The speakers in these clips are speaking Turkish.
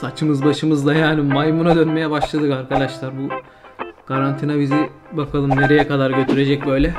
saçımız başımızla yani maymuna dönmeye başladık arkadaşlar. Bu karantina bizi Bakalım nereye kadar götürecek böyle.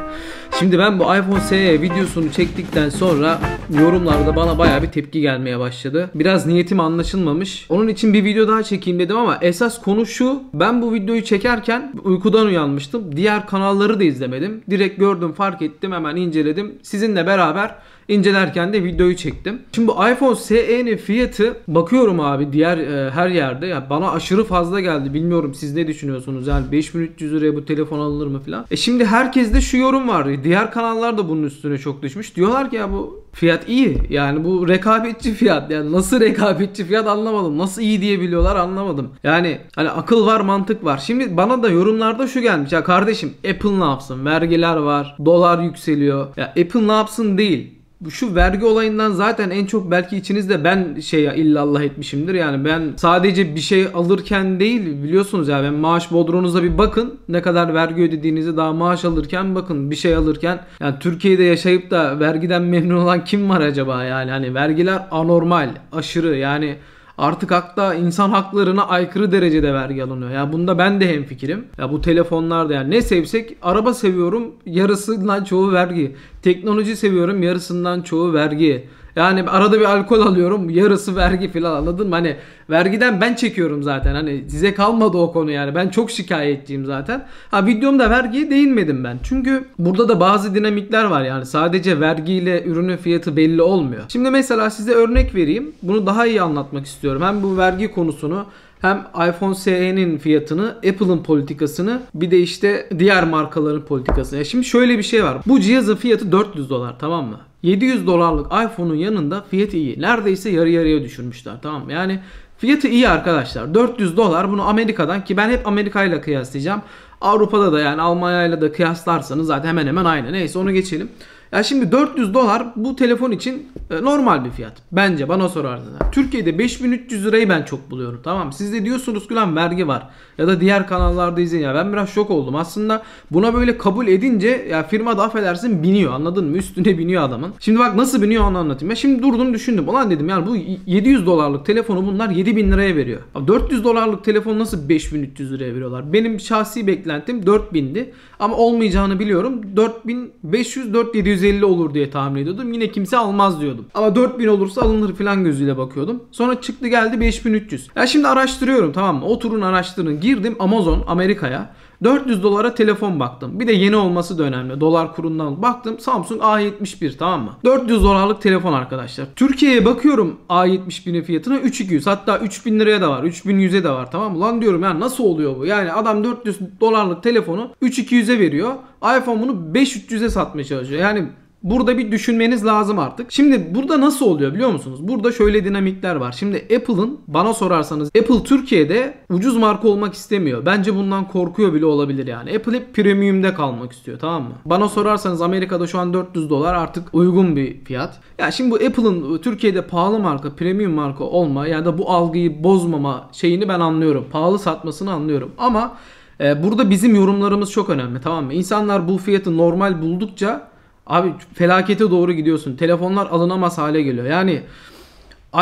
Şimdi ben bu iPhone SE videosunu çektikten sonra yorumlarda bana baya bir tepki gelmeye başladı. Biraz niyetim anlaşılmamış. Onun için bir video daha çekeyim dedim ama esas konu şu. Ben bu videoyu çekerken uykudan uyanmıştım. Diğer kanalları da izlemedim. Direkt gördüm fark ettim hemen inceledim. Sizinle beraber incelerken de videoyu çektim. Şimdi bu iPhone SE'nin fiyatı bakıyorum abi diğer e, her yerde ya bana aşırı fazla geldi. Bilmiyorum siz ne düşünüyorsunuz? Yani 5300 liraya bu telefon telefon alınır mı filan. E şimdi herkeste şu yorum var. Diğer kanallar da bunun üstüne çok düşmüş. Diyorlar ki ya bu fiyat iyi. Yani bu rekabetçi fiyat. Yani nasıl rekabetçi fiyat anlamadım. Nasıl iyi diyebiliyorlar anlamadım. Yani hani akıl var mantık var. Şimdi bana da yorumlarda şu gelmiş. Ya kardeşim Apple ne yapsın? Vergiler var. Dolar yükseliyor. Ya Apple ne yapsın değil şu vergi olayından zaten en çok belki içinizde ben şey ya illallah etmişimdir. Yani ben sadece bir şey alırken değil biliyorsunuz ya ben maaş bodronuza bir bakın. Ne kadar vergi ödediğinizi daha maaş alırken bakın bir şey alırken. Yani Türkiye'de yaşayıp da vergiden memnun olan kim var acaba yani? Hani vergiler anormal, aşırı yani artık hatta insan haklarına aykırı derecede vergi alınıyor. Ya bunda ben de hem fikrim. Ya bu telefonlarda yani ne sevsek araba seviyorum yarısından çoğu vergi. Teknoloji seviyorum yarısından çoğu vergi. Yani arada bir alkol alıyorum. Yarısı vergi falan anladın mı? Hani vergiden ben çekiyorum zaten. Hani size kalmadı o konu yani. Ben çok şikayetçiyim zaten. Ha videomda vergiye değinmedim ben. Çünkü burada da bazı dinamikler var yani. Sadece vergiyle ürünün fiyatı belli olmuyor. Şimdi mesela size örnek vereyim. Bunu daha iyi anlatmak istiyorum. Hem bu vergi konusunu hem iPhone SE'nin fiyatını, Apple'ın politikasını bir de işte diğer markaların politikasını. şimdi şöyle bir şey var. Bu cihazın fiyatı 400 dolar tamam mı? 700 dolarlık iPhone'un yanında fiyatı iyi. Neredeyse yarı yarıya düşürmüşler tamam mı? Yani fiyatı iyi arkadaşlar. 400 dolar bunu Amerika'dan ki ben hep Amerika ile kıyaslayacağım. Avrupa'da da yani Almanya ile de kıyaslarsanız zaten hemen hemen aynı. Neyse onu geçelim. Ya şimdi 400 dolar bu telefon için e, normal bir fiyat. Bence bana sorarsanız. Türkiye'de 5300 lirayı ben çok buluyorum tamam Siz de diyorsunuz ki lan vergi var. Ya da diğer kanallarda izin Ya ben biraz şok oldum. Aslında buna böyle kabul edince ya firma da affedersin biniyor anladın mı? Üstüne biniyor adamın. Şimdi bak nasıl biniyor onu anlatayım. Ya şimdi durdum düşündüm. Ulan dedim yani bu 700 dolarlık telefonu bunlar 7000 liraya veriyor. 400 dolarlık telefon nasıl 5300 liraya veriyorlar? Benim şahsi beklentim 4000'di. Ama olmayacağını biliyorum. 4500 4700 750 olur diye tahmin ediyordum. Yine kimse almaz diyordum. Ama 4000 olursa alınır falan gözüyle bakıyordum. Sonra çıktı geldi 5300. Ya şimdi araştırıyorum tamam mı? Oturun araştırın. Girdim Amazon Amerika'ya. 400 dolara telefon baktım. Bir de yeni olması da önemli. Dolar kurundan baktım. Samsung A71 tamam mı? 400 dolarlık telefon arkadaşlar. Türkiye'ye bakıyorum A71'in fiyatına 3200 hatta 3000 liraya da var. 3100'e de var tamam mı? Lan diyorum ya nasıl oluyor bu? Yani adam 400 dolarlık telefonu 3200'e veriyor. iPhone bunu 5300'e satmaya çalışıyor. Yani Burada bir düşünmeniz lazım artık. Şimdi burada nasıl oluyor biliyor musunuz? Burada şöyle dinamikler var. Şimdi Apple'ın bana sorarsanız Apple Türkiye'de ucuz marka olmak istemiyor. Bence bundan korkuyor bile olabilir yani. Apple hep premium'de kalmak istiyor tamam mı? Bana sorarsanız Amerika'da şu an 400 dolar artık uygun bir fiyat. Ya şimdi bu Apple'ın Türkiye'de pahalı marka, premium marka olma ya da bu algıyı bozmama şeyini ben anlıyorum. Pahalı satmasını anlıyorum. Ama e, Burada bizim yorumlarımız çok önemli tamam mı? İnsanlar bu fiyatı normal buldukça Abi felakete doğru gidiyorsun. Telefonlar alınamaz hale geliyor. Yani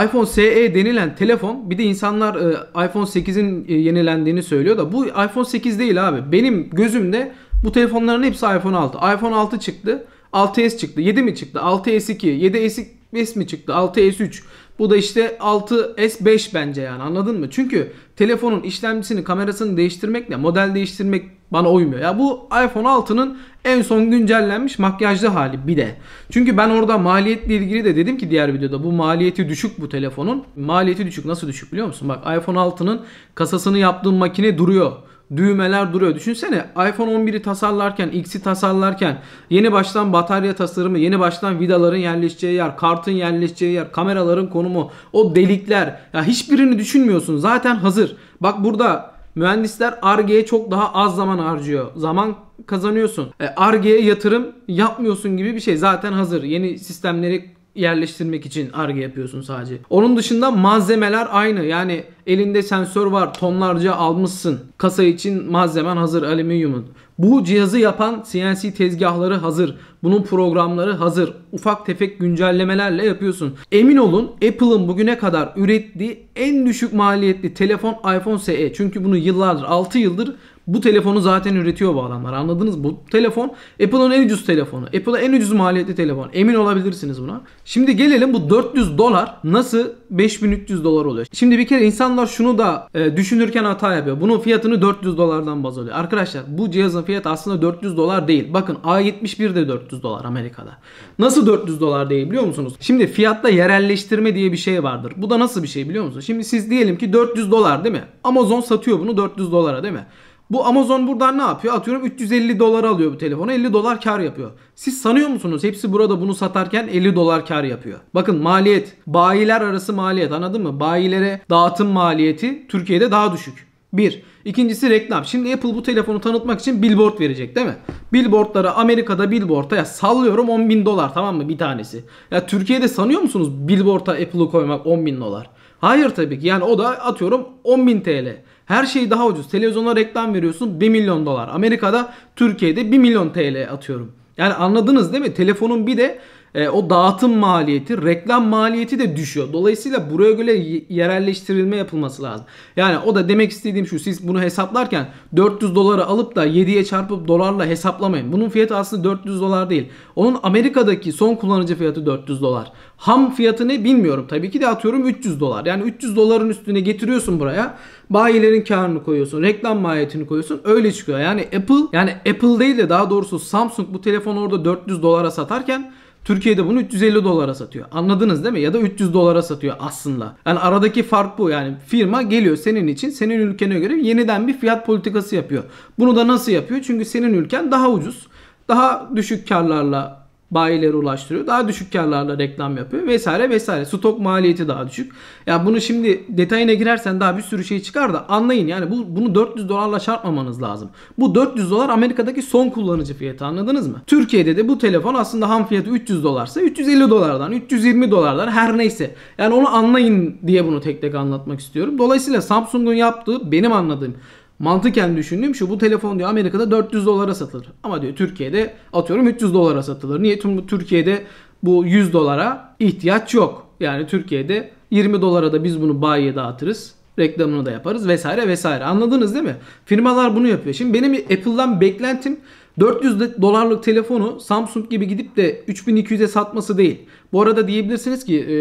iPhone SE denilen telefon bir de insanlar e, iPhone 8'in e, yenilendiğini söylüyor da bu iPhone 8 değil abi. Benim gözümde bu telefonların hepsi iPhone 6. iPhone 6 çıktı. 6s çıktı. 7 mi çıktı? 6s2, 7s mi çıktı? 6s3. Bu da işte 6s5 bence yani anladın mı? Çünkü telefonun işlemcisini, kamerasını değiştirmekle model değiştirmek bana uymuyor. Ya bu iPhone 6'nın en son güncellenmiş makyajlı hali bir de. Çünkü ben orada maliyetle ilgili de dedim ki diğer videoda bu maliyeti düşük bu telefonun. Maliyeti düşük nasıl düşük biliyor musun? Bak iPhone 6'nın kasasını yaptığım makine duruyor düğmeler duruyor. Düşünsene iPhone 11'i tasarlarken, X'i tasarlarken yeni baştan batarya tasarımı, yeni baştan vidaların yerleşeceği yer, kartın yerleşeceği yer, kameraların konumu, o delikler. Ya hiçbirini düşünmüyorsun. Zaten hazır. Bak burada Mühendisler ARGE'ye çok daha az zaman harcıyor. Zaman kazanıyorsun. E, ARGE'ye yatırım yapmıyorsun gibi bir şey. Zaten hazır. Yeni sistemleri yerleştirmek için ARGE yapıyorsun sadece. Onun dışında malzemeler aynı. Yani elinde sensör var. Tonlarca almışsın. Kasa için malzemen hazır alüminyumun. Bu cihazı yapan CNC tezgahları hazır. Bunun programları hazır. Ufak tefek güncellemelerle yapıyorsun. Emin olun Apple'ın bugüne kadar ürettiği en düşük maliyetli telefon iPhone SE. Çünkü bunu yıllardır 6 yıldır bu telefonu zaten üretiyor bu adamlar. Anladınız mı? Bu telefon Apple'ın en ucuz telefonu. Apple'a en ucuz maliyetli telefon. Emin olabilirsiniz buna. Şimdi gelelim bu 400 dolar nasıl 5300 dolar oluyor. Şimdi bir kere insanlar şunu da e, düşünürken hata yapıyor. Bunun fiyatını 400 dolardan baz alıyor. Arkadaşlar bu cihazın fiyatı aslında 400 dolar değil. Bakın A71 de 400 dolar Amerika'da. Nasıl 400 dolar değil biliyor musunuz? Şimdi fiyatta yerelleştirme diye bir şey vardır. Bu da nasıl bir şey biliyor musunuz? Şimdi siz diyelim ki 400 dolar değil mi? Amazon satıyor bunu 400 dolara değil mi? Bu Amazon buradan ne yapıyor? Atıyorum 350 dolar alıyor bu telefonu. 50 dolar kar yapıyor. Siz sanıyor musunuz hepsi burada bunu satarken 50 dolar kar yapıyor? Bakın maliyet. Bayiler arası maliyet anladın mı? Bayilere dağıtım maliyeti Türkiye'de daha düşük. Bir. İkincisi reklam. Şimdi Apple bu telefonu tanıtmak için billboard verecek değil mi? Billboardlara Amerika'da billboard'a ya sallıyorum 10 bin dolar tamam mı bir tanesi. Ya Türkiye'de sanıyor musunuz billboard'a Apple'ı koymak 10 bin dolar? Hayır tabii ki. Yani o da atıyorum 10.000 TL. Her şey daha ucuz. Televizyona reklam veriyorsun 1 milyon dolar. Amerika'da Türkiye'de 1 milyon TL atıyorum. Yani anladınız değil mi? Telefonun bir de e, o dağıtım maliyeti, reklam maliyeti de düşüyor. Dolayısıyla buraya göre yerelleştirilme yapılması lazım. Yani o da demek istediğim şu siz bunu hesaplarken 400 doları alıp da 7'ye çarpıp dolarla hesaplamayın. Bunun fiyatı aslında 400 dolar değil. Onun Amerika'daki son kullanıcı fiyatı 400 dolar. Ham fiyatı ne bilmiyorum. Tabii ki de atıyorum 300 dolar. Yani 300 doların üstüne getiriyorsun buraya. Bayilerin karını koyuyorsun. Reklam maliyetini koyuyorsun. Öyle çıkıyor. Yani Apple yani Apple değil de daha doğrusu Samsung bu telefonu orada 400 dolara satarken Türkiye'de bunu 350 dolara satıyor. Anladınız değil mi? Ya da 300 dolara satıyor aslında. Yani aradaki fark bu. Yani firma geliyor senin için senin ülkene göre yeniden bir fiyat politikası yapıyor. Bunu da nasıl yapıyor? Çünkü senin ülken daha ucuz. Daha düşük karlarla bayilere ulaştırıyor. Daha düşük karlarla reklam yapıyor vesaire vesaire. Stok maliyeti daha düşük. Ya bunu şimdi detayına girersen daha bir sürü şey çıkar da anlayın yani bu, bunu 400 dolarla çarpmamanız lazım. Bu 400 dolar Amerika'daki son kullanıcı fiyatı anladınız mı? Türkiye'de de bu telefon aslında ham fiyatı 300 dolarsa 350 dolardan 320 dolardan her neyse. Yani onu anlayın diye bunu tek tek anlatmak istiyorum. Dolayısıyla Samsung'un yaptığı benim anladığım mantıken düşündüğüm şu bu telefon diyor Amerika'da 400 dolara satılır. Ama diyor Türkiye'de atıyorum 300 dolara satılır. Niye? Tüm Türkiye'de bu 100 dolara ihtiyaç yok. Yani Türkiye'de 20 dolara da biz bunu bayiye dağıtırız. Reklamını da yaparız vesaire vesaire. Anladınız değil mi? Firmalar bunu yapıyor. Şimdi benim Apple'dan beklentim 400 dolarlık telefonu Samsung gibi gidip de 3200'e satması değil. Bu arada diyebilirsiniz ki e,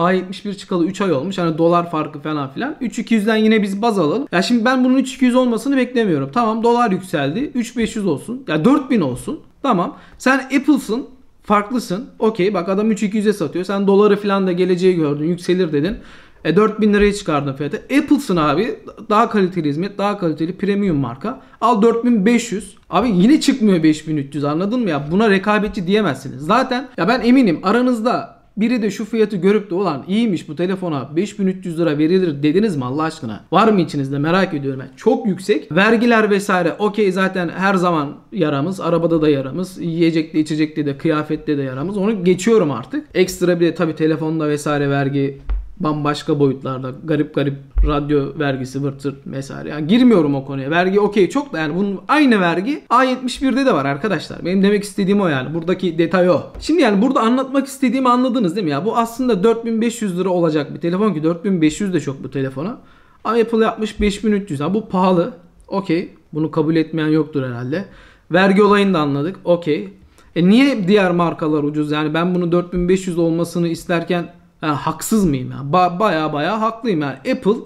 A71 çıkalı 3 ay olmuş. Hani dolar farkı falan filan. 3200'den yine biz baz alalım. Ya şimdi ben bunun 3200 olmasını beklemiyorum. Tamam dolar yükseldi. 3500 olsun. Ya 4000 olsun. Tamam. Sen Apple'sın farklısın. Okey bak adam 3200'e satıyor. Sen doları falan da geleceği gördün. Yükselir dedin. E, 4000 liraya çıkardım fiyatı. Apple'sın abi. Daha kaliteli hizmet, daha kaliteli premium marka. Al 4500. Abi yine çıkmıyor 5300 anladın mı ya? Buna rekabetçi diyemezsiniz. Zaten ya ben eminim aranızda biri de şu fiyatı görüp de olan iyiymiş bu telefona 5300 lira verilir dediniz mi Allah aşkına? Var mı içinizde merak ediyorum ben. Çok yüksek. Vergiler vesaire okey zaten her zaman yaramız. Arabada da yaramız. Yiyecekte içecekte de kıyafette de yaramız. Onu geçiyorum artık. Ekstra bir de tabii telefonda vesaire vergi bambaşka boyutlarda garip garip radyo vergisi vırt mesela. Yani girmiyorum o konuya. Vergi okey çok da yani bunun aynı vergi A71'de de var arkadaşlar. Benim demek istediğim o yani. Buradaki detay o. Şimdi yani burada anlatmak istediğimi anladınız değil mi ya? Bu aslında 4500 lira olacak bir telefon ki 4500 de çok bu telefona. Apple yapmış 5300. Yani bu pahalı. Okey. Bunu kabul etmeyen yoktur herhalde. Vergi olayını da anladık. Okey. E niye diğer markalar ucuz? Yani ben bunu 4500 olmasını isterken yani haksız mıyım? Yani? Ba- baya baya haklıyım yani. Apple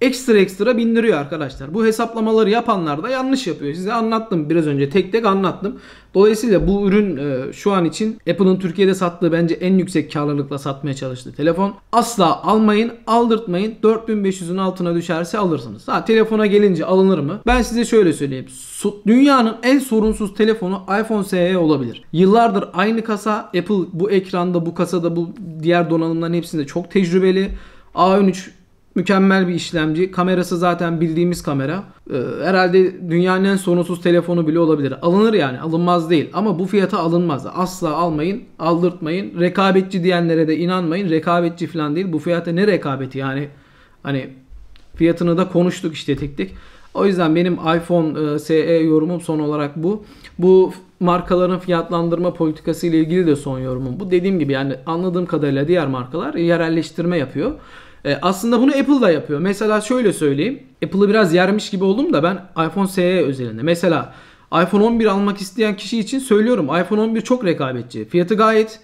ekstra ekstra bindiriyor arkadaşlar. Bu hesaplamaları yapanlar da yanlış yapıyor. Size anlattım biraz önce tek tek anlattım. Dolayısıyla bu ürün e, şu an için Apple'ın Türkiye'de sattığı bence en yüksek karlılıkla satmaya çalıştığı telefon. Asla almayın, aldırtmayın. 4500'ün altına düşerse alırsınız. Ha telefona gelince alınır mı? Ben size şöyle söyleyeyim. Dünyanın en sorunsuz telefonu iPhone SE olabilir. Yıllardır aynı kasa Apple bu ekranda, bu kasada, bu diğer donanımların hepsinde çok tecrübeli. A13 Mükemmel bir işlemci. Kamerası zaten bildiğimiz kamera. Ee, herhalde dünyanın en sorunsuz telefonu bile olabilir. Alınır yani alınmaz değil. Ama bu fiyata alınmaz. Asla almayın. Aldırtmayın. Rekabetçi diyenlere de inanmayın. Rekabetçi falan değil. Bu fiyata ne rekabeti yani. Hani fiyatını da konuştuk işte tek tek. O yüzden benim iPhone SE e yorumum son olarak bu. Bu markaların fiyatlandırma politikası ile ilgili de son yorumum bu. Dediğim gibi yani anladığım kadarıyla diğer markalar yerelleştirme yapıyor. E, aslında bunu Apple da yapıyor. Mesela şöyle söyleyeyim. Apple'ı biraz yermiş gibi oldum da ben iPhone SE özelinde. Mesela iPhone 11 almak isteyen kişi için söylüyorum. iPhone 11 çok rekabetçi. Fiyatı gayet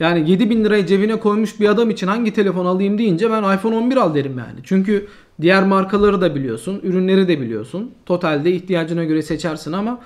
yani 7000 lirayı cebine koymuş bir adam için hangi telefon alayım deyince ben iPhone 11 al derim yani. Çünkü diğer markaları da biliyorsun, ürünleri de biliyorsun. Totalde ihtiyacına göre seçersin ama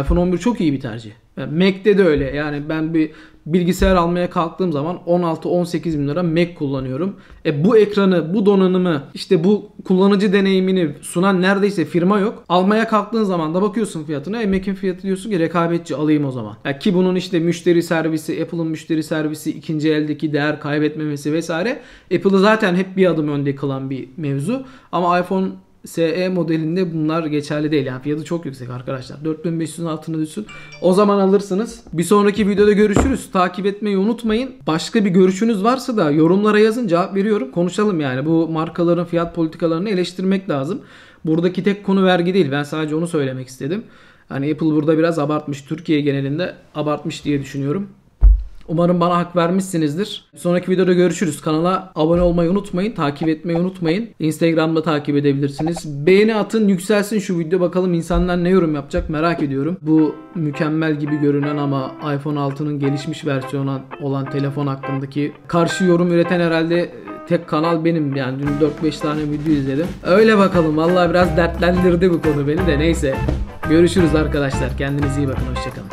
iPhone 11 çok iyi bir tercih. Yani Mac'te de öyle. Yani ben bir bilgisayar almaya kalktığım zaman 16-18 bin lira Mac kullanıyorum. E bu ekranı, bu donanımı, işte bu kullanıcı deneyimini sunan neredeyse firma yok. Almaya kalktığın zaman da bakıyorsun fiyatına. E Mac'in fiyatı diyorsun ki rekabetçi alayım o zaman. Ya ki bunun işte müşteri servisi, Apple'ın müşteri servisi, ikinci eldeki değer kaybetmemesi vesaire. Apple'ı zaten hep bir adım önde kılan bir mevzu. Ama iPhone SE modelinde bunlar geçerli değil. Yani fiyatı çok yüksek arkadaşlar. 4500'ün altına düşsün. O zaman alırsınız. Bir sonraki videoda görüşürüz. Takip etmeyi unutmayın. Başka bir görüşünüz varsa da yorumlara yazın cevap veriyorum. Konuşalım yani. Bu markaların fiyat politikalarını eleştirmek lazım. Buradaki tek konu vergi değil. Ben sadece onu söylemek istedim. Hani Apple burada biraz abartmış. Türkiye genelinde abartmış diye düşünüyorum. Umarım bana hak vermişsinizdir. Sonraki videoda görüşürüz. Kanala abone olmayı unutmayın. Takip etmeyi unutmayın. Instagram'da takip edebilirsiniz. Beğeni atın yükselsin şu video. Bakalım insanlar ne yorum yapacak merak ediyorum. Bu mükemmel gibi görünen ama iPhone 6'nın gelişmiş versiyonu olan telefon hakkındaki karşı yorum üreten herhalde tek kanal benim yani dün 4-5 tane video izledim. Öyle bakalım vallahi biraz dertlendirdi bu konu beni de neyse. Görüşürüz arkadaşlar kendinize iyi bakın hoşçakalın.